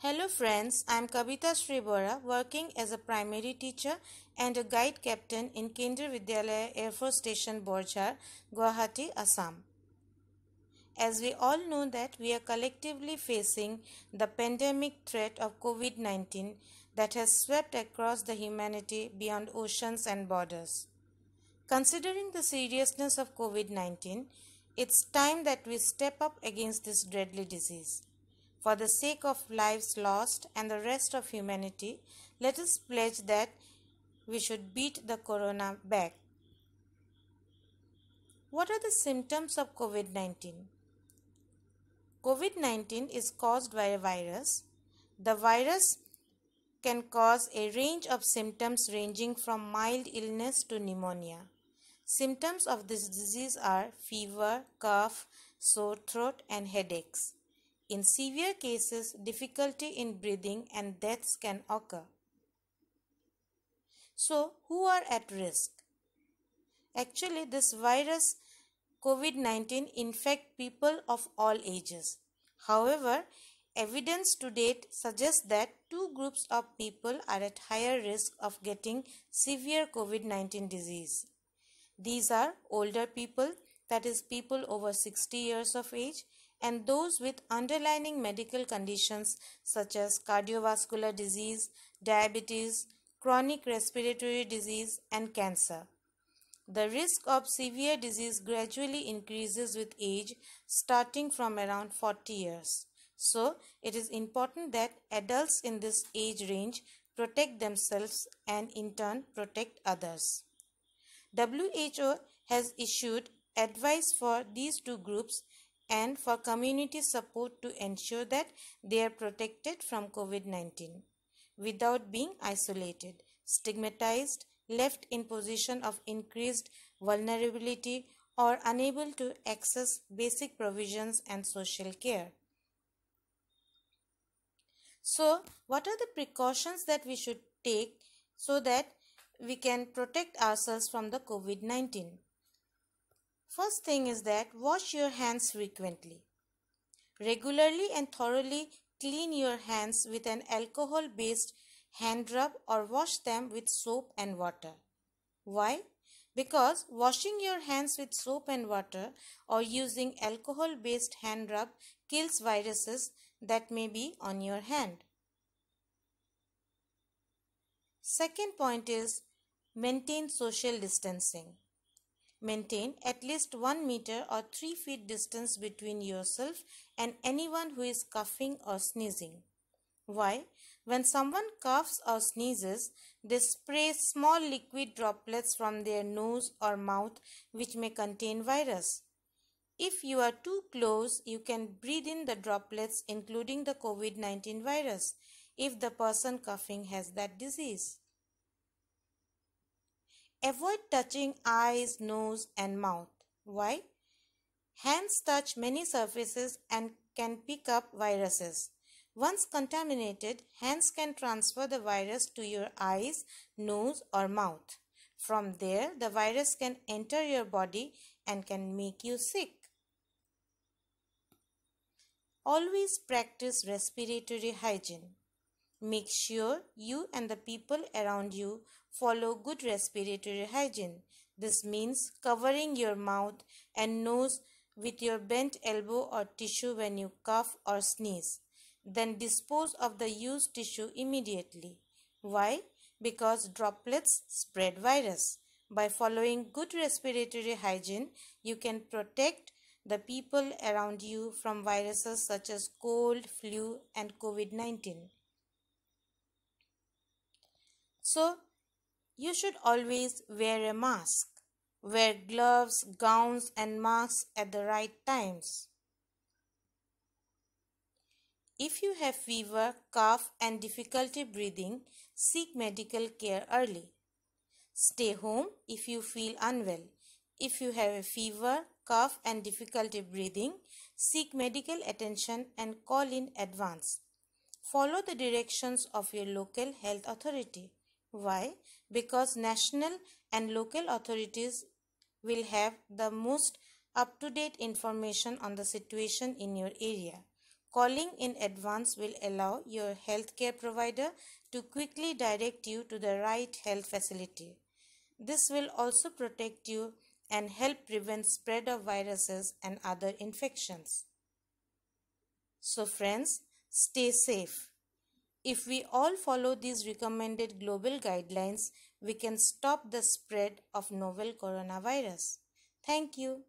Hello friends, I am Kavita Sribora working as a primary teacher and a guide captain in Kinder Vidyalaya Air Force Station Borjar, Guwahati, Assam. As we all know that we are collectively facing the pandemic threat of COVID-19 that has swept across the humanity beyond oceans and borders. Considering the seriousness of COVID-19, it's time that we step up against this deadly disease for the sake of lives lost and the rest of humanity, let us pledge that we should beat the corona back. What are the symptoms of COVID 19? COVID 19 is caused by a virus. The virus can cause a range of symptoms ranging from mild illness to pneumonia. Symptoms of this disease are fever, cough, sore throat, and headaches. In severe cases, difficulty in breathing and deaths can occur. So, who are at risk? Actually, this virus COVID 19 infects people of all ages. However, evidence to date suggests that two groups of people are at higher risk of getting severe COVID 19 disease. These are older people, that is, people over 60 years of age, and those with underlying medical conditions such as cardiovascular disease, diabetes, chronic respiratory disease, and cancer. The risk of severe disease gradually increases with age, starting from around 40 years. So, it is important that adults in this age range protect themselves and in turn protect others. WHO has issued advice for these two groups and for community support to ensure that they are protected from COVID 19 without being isolated, stigmatized, left in position of increased vulnerability or unable to access basic provisions and social care. So, what are the precautions that we should take so that we can protect ourselves from the COVID 19? First thing is that wash your hands frequently. Regularly and thoroughly clean your hands with an alcohol based hand rub or wash them with soap and water. Why? Because washing your hands with soap and water or using alcohol based hand rub kills viruses that may be on your hand. Second point is maintain social distancing. Maintain at least 1 meter or 3 feet distance between yourself and anyone who is coughing or sneezing. Why? When someone coughs or sneezes, they spray small liquid droplets from their nose or mouth which may contain virus. If you are too close, you can breathe in the droplets including the COVID-19 virus if the person coughing has that disease. Avoid touching eyes, nose, and mouth. Why? Hands touch many surfaces and can pick up viruses. Once contaminated, hands can transfer the virus to your eyes, nose, or mouth. From there, the virus can enter your body and can make you sick. Always practice respiratory hygiene. Make sure you and the people around you follow good respiratory hygiene. This means covering your mouth and nose with your bent elbow or tissue when you cough or sneeze. Then dispose of the used tissue immediately. Why? Because droplets spread virus. By following good respiratory hygiene, you can protect the people around you from viruses such as cold, flu, and COVID 19. So, you should always wear a mask. Wear gloves, gowns, and masks at the right times. If you have fever, cough, and difficulty breathing, seek medical care early. Stay home if you feel unwell. If you have a fever, cough, and difficulty breathing, seek medical attention and call in advance. Follow the directions of your local health authority. Why? Because national and local authorities will have the most up-to-date information on the situation in your area. Calling in advance will allow your healthcare provider to quickly direct you to the right health facility. This will also protect you and help prevent spread of viruses and other infections. So friends, stay safe. If we all follow these recommended global guidelines, we can stop the spread of novel coronavirus. Thank you.